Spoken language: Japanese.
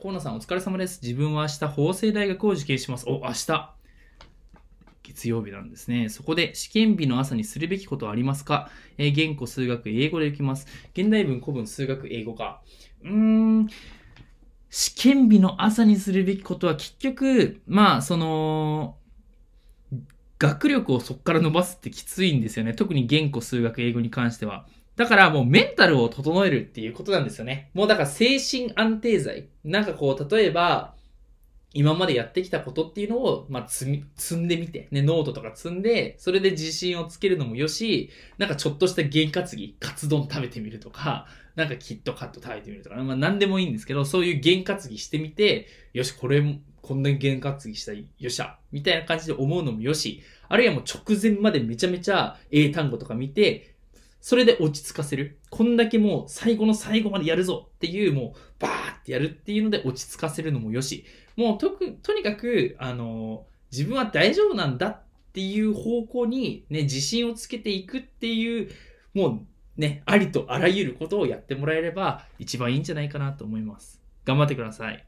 河野さんお疲れ様です。自分は明日法政大学を受験します。お、明日。月曜日なんですね。そこで試験日の朝にするべきことはありますか、えー、言語、数学、英語で行きます。現代文、古文、数学、英語か。うーん。試験日の朝にするべきことは結局、まあ、その、学力をそこから伸ばすってきついんですよね。特に言語、数学、英語に関しては。だからもうメンタルを整えるっていうことなんですよね。もうだから精神安定剤。なんかこう、例えば、今までやってきたことっていうのを、まあ、積んでみて、ね、ノートとか積んで、それで自信をつけるのもよし、なんかちょっとしたン担ぎ、カツ丼食べてみるとか、なんかキットカット食べてみるとか、まあ、何でもいいんですけど、そういうン担ぎしてみて、よし、これも、こんなにン担ぎしたい、よっしゃ、みたいな感じで思うのもよし、あるいはもう直前までめちゃめちゃ英単語とか見て、それで落ち着かせる。こんだけもう最後の最後までやるぞっていう、もうバーってやるっていうので落ち着かせるのもよし、もうとく、とにかく、あの、自分は大丈夫なんだっていう方向にね、自信をつけていくっていう、もうね、ありとあらゆることをやってもらえれば一番いいんじゃないかなと思います。頑張ってください。